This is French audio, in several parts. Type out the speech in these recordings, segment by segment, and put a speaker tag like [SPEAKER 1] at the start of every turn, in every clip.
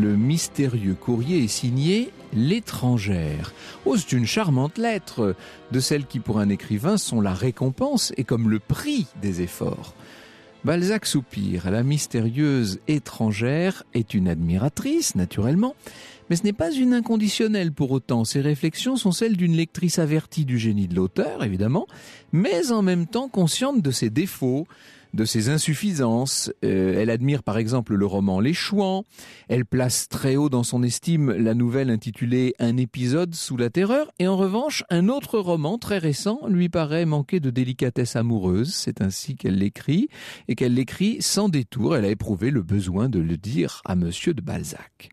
[SPEAKER 1] Le mystérieux courrier est signé L'étrangère. Oh, c'est une charmante lettre, de celles qui pour un écrivain sont la récompense et comme le prix des efforts. Balzac soupire, la mystérieuse étrangère est une admiratrice, naturellement, mais ce n'est pas une inconditionnelle pour autant. Ses réflexions sont celles d'une lectrice avertie du génie de l'auteur, évidemment, mais en même temps consciente de ses défauts de ses insuffisances. Euh, elle admire par exemple le roman Les Chouans. Elle place très haut dans son estime la nouvelle intitulée Un épisode sous la terreur. Et en revanche, un autre roman très récent lui paraît manquer de délicatesse amoureuse. C'est ainsi qu'elle l'écrit et qu'elle l'écrit sans détour. Elle a éprouvé le besoin de le dire à Monsieur de Balzac.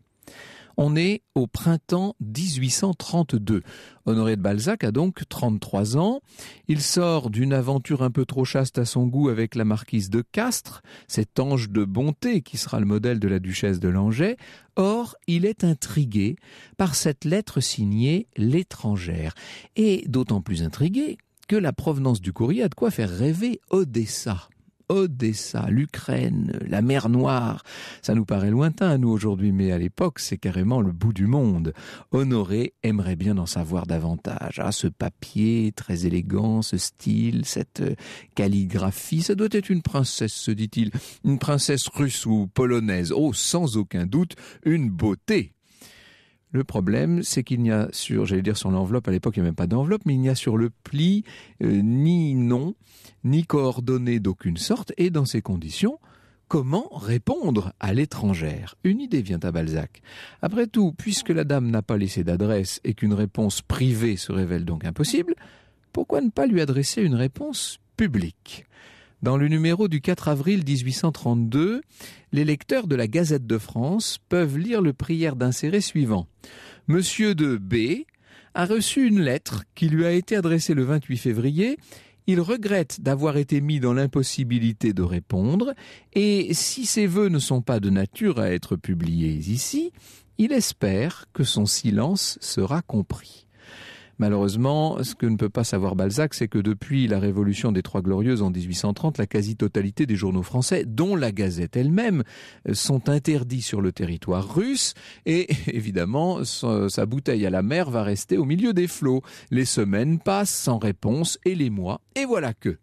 [SPEAKER 1] On est au printemps 1832. Honoré de Balzac a donc 33 ans. Il sort d'une aventure un peu trop chaste à son goût avec la marquise de Castres, cet ange de bonté qui sera le modèle de la duchesse de Langeais. Or, il est intrigué par cette lettre signée L'étrangère. Et d'autant plus intrigué que la provenance du courrier a de quoi faire rêver Odessa. Odessa, l'Ukraine, la mer Noire. Ça nous paraît lointain, à nous, aujourd'hui, mais à l'époque, c'est carrément le bout du monde. Honoré aimerait bien en savoir davantage. Ah, ce papier très élégant, ce style, cette euh, calligraphie, ça doit être une princesse, se dit-il. Une princesse russe ou polonaise. Oh, sans aucun doute, une beauté le problème, c'est qu'il n'y a sur, j'allais dire sur l'enveloppe, à l'époque il n'y avait même pas d'enveloppe, mais il n'y a sur le pli euh, ni nom, ni coordonnées d'aucune sorte, et dans ces conditions, comment répondre à l'étrangère Une idée vient à Balzac. Après tout, puisque la dame n'a pas laissé d'adresse et qu'une réponse privée se révèle donc impossible, pourquoi ne pas lui adresser une réponse publique dans le numéro du 4 avril 1832, les lecteurs de la Gazette de France peuvent lire le prière d'insérer suivant. Monsieur de B a reçu une lettre qui lui a été adressée le 28 février. Il regrette d'avoir été mis dans l'impossibilité de répondre et si ses vœux ne sont pas de nature à être publiés ici, il espère que son silence sera compris. Malheureusement, ce que ne peut pas savoir Balzac, c'est que depuis la Révolution des Trois Glorieuses en 1830, la quasi-totalité des journaux français, dont la Gazette elle-même, euh, sont interdits sur le territoire russe et évidemment, sa bouteille à la mer va rester au milieu des flots. Les semaines passent sans réponse et les mois, et voilà que,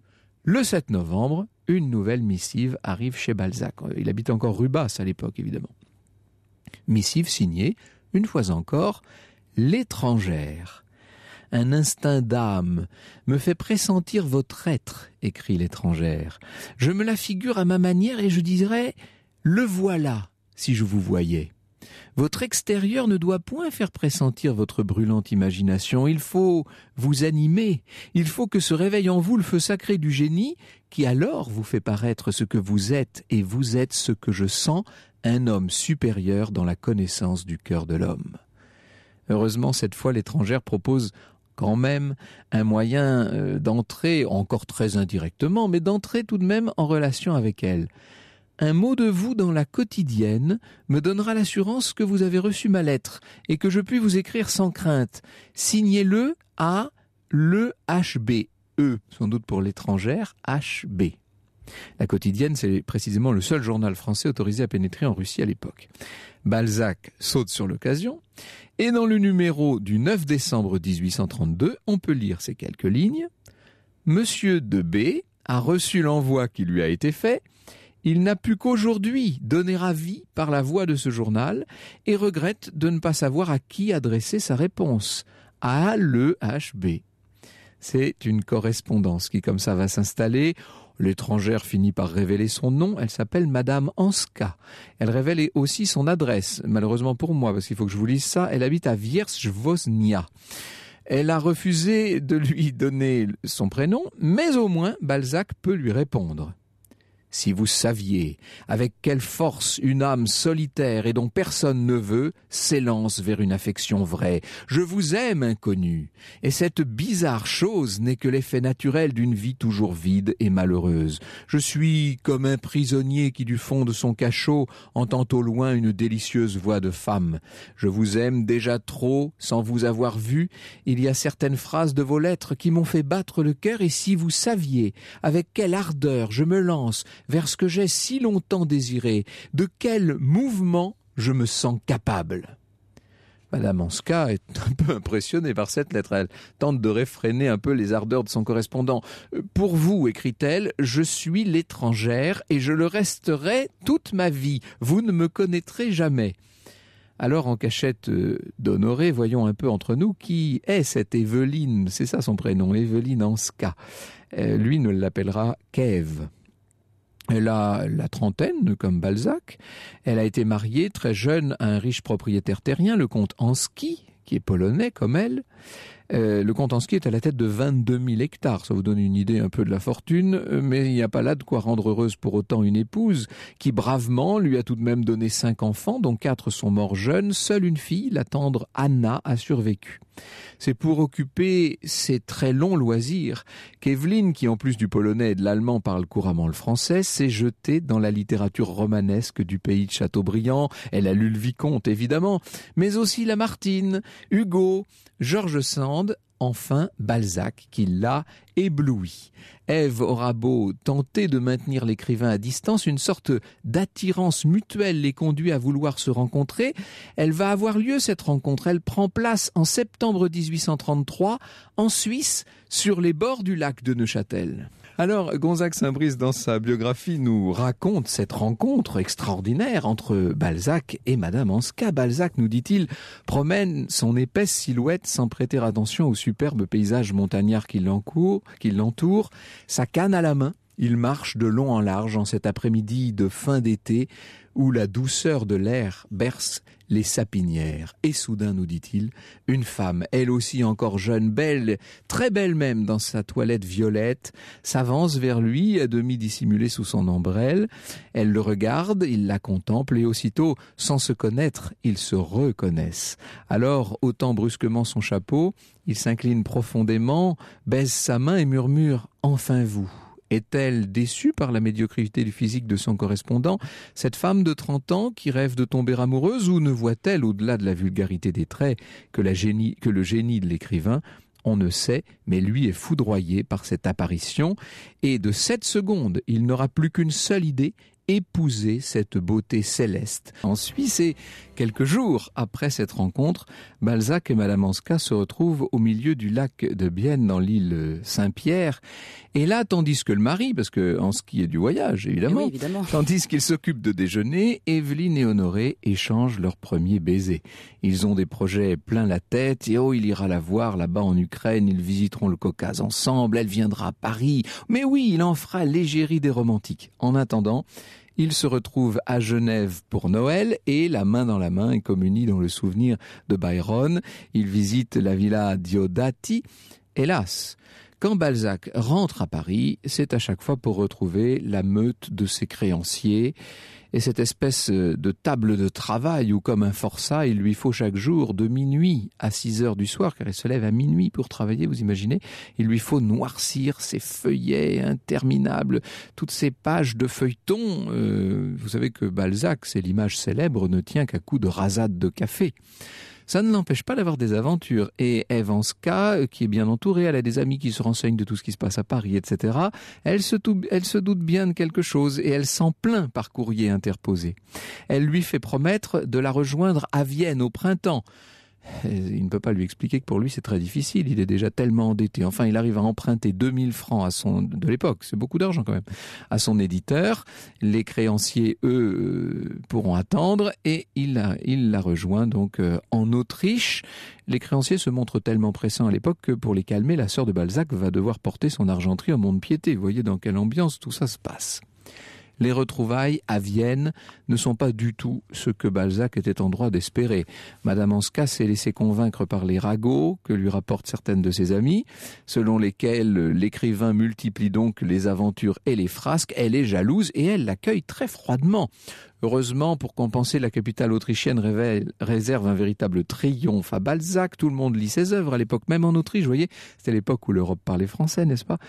[SPEAKER 1] le 7 novembre, une nouvelle missive arrive chez Balzac. Euh, il habite encore Rubas à l'époque, évidemment. Missive signée, une fois encore, L'étrangère un instinct d'âme, me fait pressentir votre être, écrit l'étrangère. Je me la figure à ma manière et je dirais le voilà, si je vous voyais. Votre extérieur ne doit point faire pressentir votre brûlante imagination, il faut vous animer, il faut que se réveille en vous le feu sacré du génie, qui alors vous fait paraître ce que vous êtes, et vous êtes ce que je sens, un homme supérieur dans la connaissance du cœur de l'homme. Heureusement, cette fois, l'étrangère propose quand même un moyen euh, d'entrer, encore très indirectement, mais d'entrer tout de même en relation avec elle. Un mot de vous dans la quotidienne me donnera l'assurance que vous avez reçu ma lettre et que je puis vous écrire sans crainte. Signez-le à le B E, sans doute pour l'étrangère, HB. La quotidienne, c'est précisément le seul journal français autorisé à pénétrer en Russie à l'époque. Balzac saute sur l'occasion, et dans le numéro du 9 décembre 1832, on peut lire ces quelques lignes. Monsieur de B a reçu l'envoi qui lui a été fait. Il n'a pu qu'aujourd'hui donner avis par la voix de ce journal et regrette de ne pas savoir à qui adresser sa réponse. À le B. » C'est une correspondance qui comme ça va s'installer. L'étrangère finit par révéler son nom. Elle s'appelle Madame Anska. Elle révèle aussi son adresse. Malheureusement pour moi, parce qu'il faut que je vous lise ça, elle habite à Viers-Vosnia. Elle a refusé de lui donner son prénom, mais au moins Balzac peut lui répondre. Si vous saviez avec quelle force une âme solitaire et dont personne ne veut s'élance vers une affection vraie. Je vous aime, inconnu. Et cette bizarre chose n'est que l'effet naturel d'une vie toujours vide et malheureuse. Je suis comme un prisonnier qui du fond de son cachot entend au loin une délicieuse voix de femme. Je vous aime déjà trop sans vous avoir vu. Il y a certaines phrases de vos lettres qui m'ont fait battre le cœur et si vous saviez avec quelle ardeur je me lance vers ce que j'ai si longtemps désiré De quel mouvement je me sens capable Madame Anska est un peu impressionnée par cette lettre. Elle tente de réfréner un peu les ardeurs de son correspondant. Euh, pour vous, écrit-elle, je suis l'étrangère et je le resterai toute ma vie. Vous ne me connaîtrez jamais. Alors, en cachette euh, d'Honoré, voyons un peu entre nous qui est cette Evelyne. C'est ça son prénom, Evelyne Anska. Euh, lui ne l'appellera qu'eve elle a la trentaine, comme Balzac. Elle a été mariée très jeune à un riche propriétaire terrien, le comte Anski, qui est polonais comme elle. Euh, le comte Anski est à la tête de 22 000 hectares. Ça vous donne une idée un peu de la fortune, mais il n'y a pas là de quoi rendre heureuse pour autant une épouse qui bravement lui a tout de même donné cinq enfants, dont quatre sont morts jeunes. Seule une fille, la tendre Anna, a survécu. C'est pour occuper ces très longs loisirs qu'Evelyne, qui en plus du polonais et de l'allemand parle couramment le français, s'est jetée dans la littérature romanesque du pays de Chateaubriand. Elle a lu le Vicomte, évidemment, mais aussi Lamartine, Hugo, George Sand, enfin Balzac qui l'a ébloui. Ève aura beau tenter de maintenir l'écrivain à distance, une sorte d'attirance mutuelle les conduit à vouloir se rencontrer. Elle va avoir lieu cette rencontre. Elle prend place en septembre 1833 en Suisse sur les bords du lac de Neuchâtel. Alors, Gonzague Saint-Brice, dans sa biographie, nous raconte cette rencontre extraordinaire entre Balzac et Madame Anska. Balzac, nous dit-il, promène son épaisse silhouette sans prêter attention au superbe paysage montagnard qui l'entoure, sa canne à la main, il marche de long en large en cet après-midi de fin d'été où la douceur de l'air berce les sapinières. Et soudain, nous dit-il, une femme, elle aussi encore jeune, belle, très belle même dans sa toilette violette, s'avance vers lui, à demi dissimulée sous son ombrelle. Elle le regarde, il la contemple, et aussitôt, sans se connaître, ils se reconnaissent. Alors, ôtant brusquement son chapeau, il s'incline profondément, baise sa main et murmure ⁇ Enfin vous !⁇ est-elle déçue par la médiocrité du physique de son correspondant, cette femme de 30 ans qui rêve de tomber amoureuse ou ne voit-elle au-delà de la vulgarité des traits que, le génie de l'écrivain on ne sait, mais lui est foudroyé par cette apparition, et de cette seconde, il n'aura plus qu'une seule idée, épouser cette beauté céleste. En Suisse, Quelques jours après cette rencontre, Balzac et Madame Anska se retrouvent au milieu du lac de Bienne dans l'île Saint-Pierre. Et là, tandis que le mari, parce que qui est du voyage évidemment, tandis qu'il s'occupe de déjeuner, Evelyne et Honoré échangent leur premier baiser. Ils ont des projets plein la tête et oh, il ira la voir là-bas en Ukraine, ils visiteront le Caucase ensemble, elle viendra à Paris. Mais oui, il en fera l'égérie des romantiques. En attendant, il se retrouve à Genève pour Noël et la main dans la main et communie dans le souvenir de Byron. Il visite la villa Diodati. Hélas, quand Balzac rentre à Paris, c'est à chaque fois pour retrouver la meute de ses créanciers et cette espèce de table de travail où, comme un forçat, il lui faut chaque jour de minuit à 6 heures du soir, car il se lève à minuit pour travailler, vous imaginez, il lui faut noircir ses feuillets interminables, toutes ces pages de feuilletons. Euh, vous savez que Balzac, c'est l'image célèbre, ne tient qu'à coups de rasade de café ça ne l'empêche pas d'avoir des aventures. Et Eve euh, qui est bien entourée, elle a des amis qui se renseignent de tout ce qui se passe à Paris, etc. Elle se, elle se doute bien de quelque chose et elle s'en plaint par courrier interposé. Elle lui fait promettre de la rejoindre à Vienne au printemps il ne peut pas lui expliquer que pour lui c'est très difficile, il est déjà tellement endetté. Enfin, il arrive à emprunter 2000 francs à son de l'époque, c'est beaucoup d'argent quand même, à son éditeur. Les créanciers, eux, euh, pourront attendre et il, a, il la rejoint donc euh, en Autriche. Les créanciers se montrent tellement pressants à l'époque que pour les calmer, la sœur de Balzac va devoir porter son argenterie au monde piété. Vous voyez dans quelle ambiance tout ça se passe les retrouvailles à Vienne ne sont pas du tout ce que Balzac était en droit d'espérer. Madame Anska s'est laissée convaincre par les ragots que lui rapportent certaines de ses amies, selon lesquels l'écrivain multiplie donc les aventures et les frasques. Elle est jalouse et elle l'accueille très froidement. Heureusement, pour compenser, la capitale autrichienne réserve un véritable triomphe à Balzac. Tout le monde lit ses œuvres à l'époque, même en Autriche, vous voyez. C'était l'époque où l'Europe parlait français, n'est-ce pas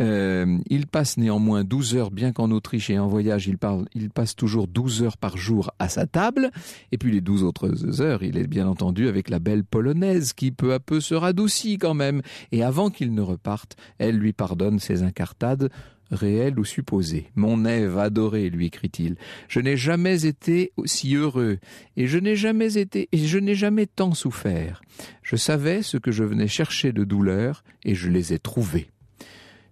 [SPEAKER 1] euh, Il passe néanmoins 12 heures, bien qu'en Autriche et en voyage, il, parle, il passe toujours 12 heures par jour à sa table. Et puis les 12 autres heures, il est bien entendu avec la belle polonaise qui peu à peu se radoucit quand même. Et avant qu'il ne reparte, elle lui pardonne ses incartades réel ou supposé. Mon Ève adorée, lui écrit-il, je n'ai jamais été aussi heureux, et je n'ai jamais été, et je n'ai jamais tant souffert. Je savais ce que je venais chercher de douleur, et je les ai trouvés.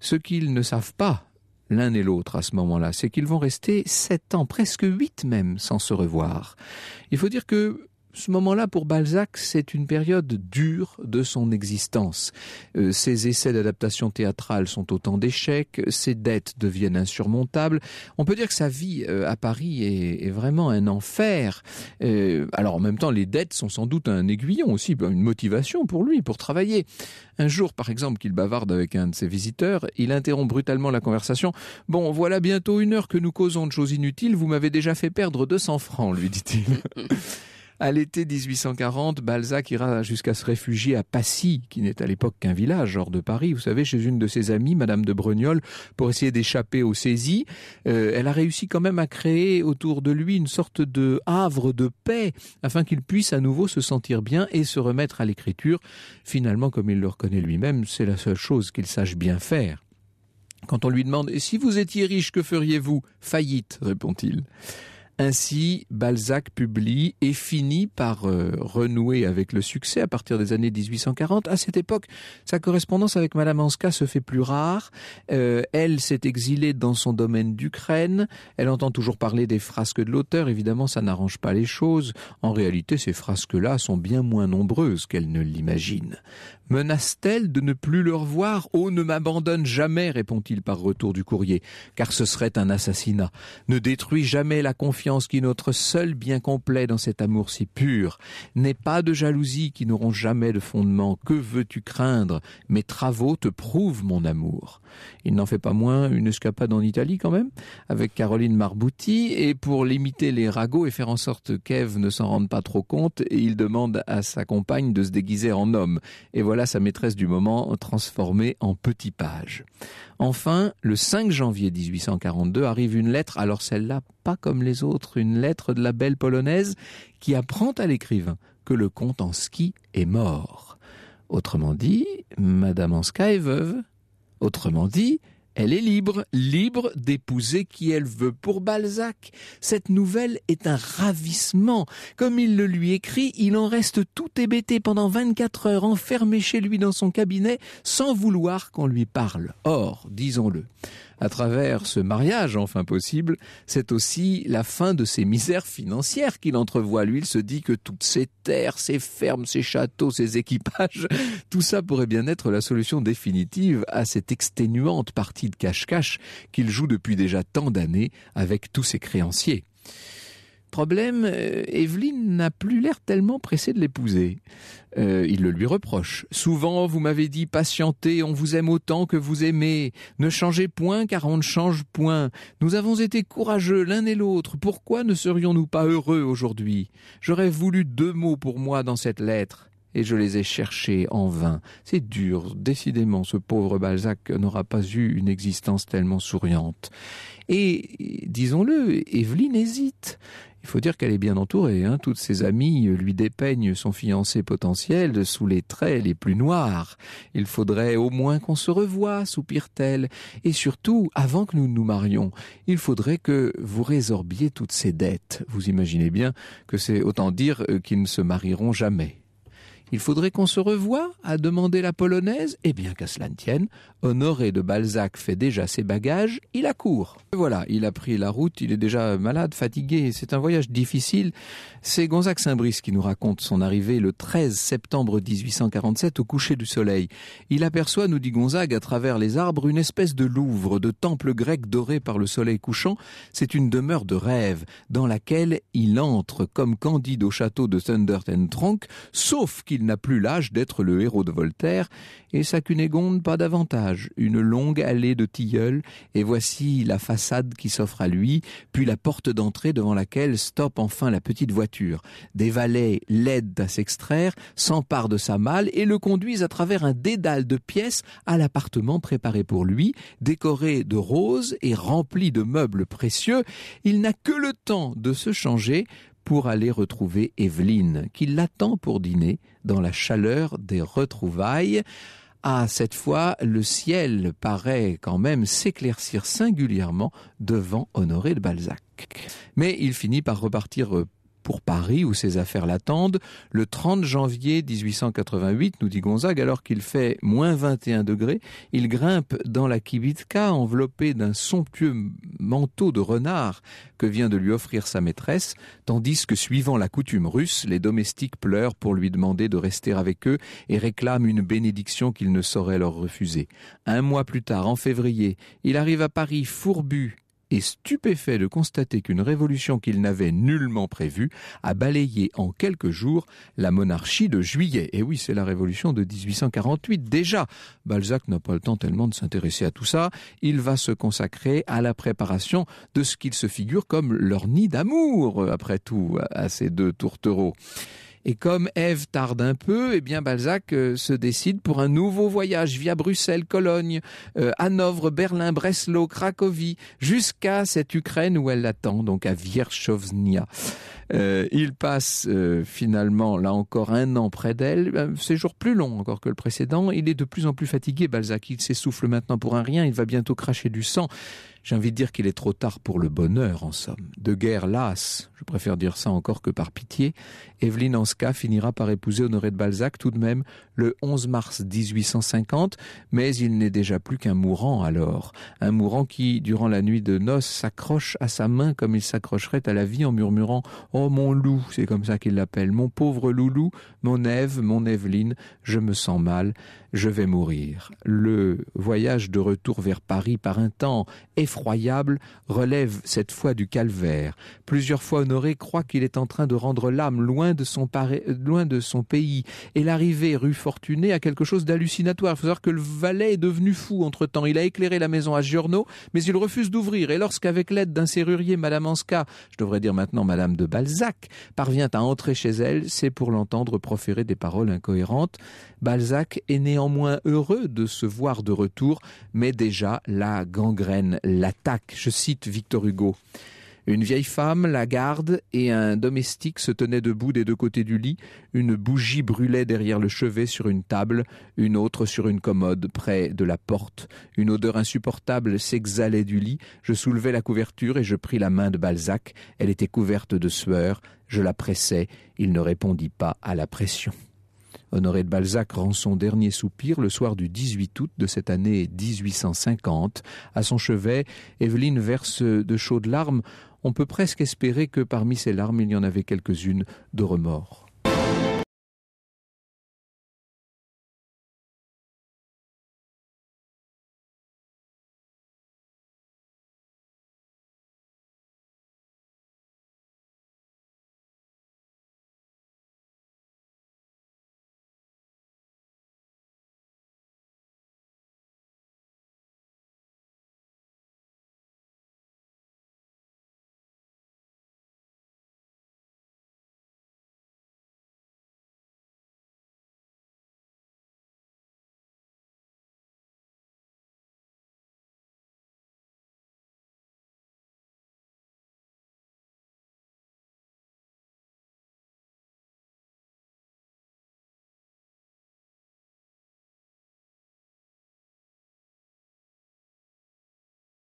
[SPEAKER 1] Ce qu'ils ne savent pas, l'un et l'autre à ce moment-là, c'est qu'ils vont rester sept ans, presque huit même, sans se revoir. Il faut dire que ce moment-là, pour Balzac, c'est une période dure de son existence. Euh, ses essais d'adaptation théâtrale sont autant d'échecs, ses dettes deviennent insurmontables. On peut dire que sa vie euh, à Paris est, vraiment un enfer. Euh, alors en même temps, les dettes sont sans doute un aiguillon aussi, ben, une motivation pour lui, pour travailler. Un jour, par exemple, qu'il bavarde avec un de ses visiteurs, il interrompt brutalement la conversation. Bon, voilà bientôt une heure que nous causons de choses inutiles, vous m'avez déjà fait perdre 200 francs, lui dit-il. À l'été 1840, Balzac ira jusqu'à se réfugier à Passy, qui n'est à l'époque qu'un village hors de Paris, vous savez, chez une de ses amies, Madame de Brugnole, pour essayer d'échapper aux saisies. Euh, elle a réussi quand même à créer autour de lui une sorte de havre de paix, afin qu'il puisse à nouveau se sentir bien et se remettre à l'écriture. Finalement, comme il le reconnaît lui-même, c'est la seule chose qu'il sache bien faire. Quand on lui demande Et si vous étiez riche, que feriez-vous Faillite, répond-il. Ainsi, Balzac publie et finit par euh, renouer avec le succès à partir des années 1840. À cette époque, sa correspondance avec Madame Anska se fait plus rare. Euh, elle s'est exilée dans son domaine d'Ukraine. Elle entend toujours parler des frasques de l'auteur. Évidemment, ça n'arrange pas les choses. En réalité, ces frasques-là sont bien moins nombreuses qu'elle ne l'imagine. Menace-t-elle de ne plus le revoir Oh, ne m'abandonne jamais, répond-il par retour du courrier, car ce serait un assassinat. Ne détruis jamais la confiance qui est notre seul bien complet dans cet amour si pur. n'est pas de jalousie qui n'auront jamais de fondement. Que veux-tu craindre Mes travaux te prouvent mon amour. Il n'en fait pas moins une escapade en Italie quand même, avec Caroline Marbouti, et pour limiter les ragots et faire en sorte qu'Ève ne s'en rende pas trop compte, il demande à sa compagne de se déguiser en homme. Et voilà sa maîtresse du moment transformée en petit page. Enfin, le 5 janvier 1842 arrive une lettre, alors celle-là pas comme les autres une lettre de la belle polonaise qui apprend à l'écrivain que le comte en est mort. Autrement dit, Madame Anska est veuve. Autrement dit, elle est libre, libre d'épouser qui elle veut. Pour Balzac, cette nouvelle est un ravissement. Comme il le lui écrit, il en reste tout hébété pendant 24 heures, enfermé chez lui dans son cabinet, sans vouloir qu'on lui parle. Or, disons-le, à travers ce mariage enfin possible, c'est aussi la fin de ses misères financières qu'il entrevoit. Lui, il se dit que toutes ses terres, ses fermes, ses châteaux, ses équipages, tout ça pourrait bien être la solution définitive à cette exténuante partie de cache-cache qu'il joue depuis déjà tant d'années avec tous ses créanciers. Problème, euh, Evelyne n'a plus l'air tellement pressée de l'épouser. Euh, il le lui reproche. Souvent, vous m'avez dit patientez, on vous aime autant que vous aimez. Ne changez point car on ne change point. Nous avons été courageux l'un et l'autre. Pourquoi ne serions-nous pas heureux aujourd'hui J'aurais voulu deux mots pour moi dans cette lettre et je les ai cherchés en vain. C'est dur, décidément, ce pauvre Balzac n'aura pas eu une existence tellement souriante. Et, disons-le, Evelyne hésite. Il faut dire qu'elle est bien entourée. Hein. Toutes ses amies lui dépeignent son fiancé potentiel sous les traits les plus noirs. Il faudrait au moins qu'on se revoie, soupire-t-elle. Et surtout, avant que nous nous marions, il faudrait que vous résorbiez toutes ces dettes. Vous imaginez bien que c'est autant dire euh, qu'ils ne se marieront jamais. Il faudrait qu'on se revoie à demander la polonaise Eh bien, qu'à cela ne tienne, Honoré de Balzac fait déjà ses bagages, il accourt. Voilà, il a pris la route, il est déjà malade, fatigué, c'est un voyage difficile. C'est Gonzague Saint-Brice qui nous raconte son arrivée le 13 septembre 1847 au coucher du soleil. Il aperçoit, nous dit Gonzague, à travers les arbres une espèce de louvre, de temple grec doré par le soleil couchant. C'est une demeure de rêve dans laquelle il entre comme Candide au château de Thunder Tronk, sauf qu'il il n'a plus l'âge d'être le héros de Voltaire, et sa Cunégonde pas davantage. Une longue allée de tilleuls, et voici la façade qui s'offre à lui, puis la porte d'entrée devant laquelle stoppe enfin la petite voiture. Des valets l'aident à s'extraire, s'emparent de sa malle et le conduisent à travers un dédale de pièces à l'appartement préparé pour lui, décoré de roses et rempli de meubles précieux. Il n'a que le temps de se changer pour aller retrouver Evelyne, qui l'attend pour dîner dans la chaleur des retrouvailles. à ah, cette fois, le ciel paraît quand même s'éclaircir singulièrement devant Honoré de Balzac. Mais il finit par repartir euh, pour Paris où ses affaires l'attendent. Le 30 janvier 1888, nous dit Gonzague, alors qu'il fait moins 21 degrés, il grimpe dans la kibitka enveloppé d'un somptueux manteau de renard que vient de lui offrir sa maîtresse, tandis que suivant la coutume russe, les domestiques pleurent pour lui demander de rester avec eux et réclament une bénédiction qu'il ne saurait leur refuser. Un mois plus tard, en février, il arrive à Paris fourbu et stupéfait de constater qu'une révolution qu'il n'avait nullement prévue a balayé en quelques jours la monarchie de juillet. Et oui, c'est la révolution de 1848 déjà. Balzac n'a pas le temps tellement de s'intéresser à tout ça. Il va se consacrer à la préparation de ce qu'il se figure comme leur nid d'amour, après tout, à ces deux tourtereaux. Et comme Ève tarde un peu, eh bien Balzac euh, se décide pour un nouveau voyage via Bruxelles, Cologne, euh, Hanovre, Berlin, Breslau, Cracovie, jusqu'à cette Ukraine où elle l'attend, donc à Vierchovnia. Euh, il passe finalement, là encore, un an près d'elle, un séjour plus long encore que le précédent. Il est de plus en plus fatigué, Balzac. Il s'essouffle maintenant pour un rien, il va bientôt cracher du sang. J'ai envie de dire qu'il est trop tard pour le bonheur, en somme. De guerre lasse, je préfère dire ça encore que par pitié, Evelyne Anska finira par épouser Honoré de Balzac tout de même le 11 mars 1850, mais il n'est déjà plus qu'un mourant alors. Un mourant qui, durant la nuit de noces, s'accroche à sa main comme il s'accrocherait à la vie en murmurant « Oh mon loup », c'est comme ça qu'il l'appelle, « mon pauvre loulou, mon Ève, mon Evelyne, je me sens mal, je vais mourir. Le voyage de retour vers Paris par un temps effroyable relève cette fois du calvaire. Plusieurs fois Honoré croit qu'il est en train de rendre l'âme loin de son, loin de son pays. Et l'arrivée rue Fortuné a quelque chose d'hallucinatoire. Il faut savoir que le valet est devenu fou entre-temps. Il a éclairé la maison à Giorno, mais il refuse d'ouvrir. Et lorsqu'avec l'aide d'un serrurier, Madame Anska, je devrais dire maintenant Madame de Balzac, parvient à entrer chez elle, c'est pour l'entendre proférer des paroles incohérentes. Balzac est né moins heureux de se voir de retour, mais déjà la gangrène l'attaque. Je cite Victor Hugo. Une vieille femme, la garde et un domestique se tenaient debout des deux côtés du lit. Une bougie brûlait derrière le chevet sur une table, une autre sur une commode près de la porte. Une odeur insupportable s'exhalait du lit. Je soulevai la couverture et je pris la main de Balzac. Elle était couverte de sueur. Je la pressai. Il ne répondit pas à la pression. Honoré de Balzac rend son dernier soupir le soir du 18 août de cette année 1850. À son chevet, Evelyne verse de chaudes larmes. On peut presque espérer que parmi ces larmes, il y en avait quelques-unes de remords.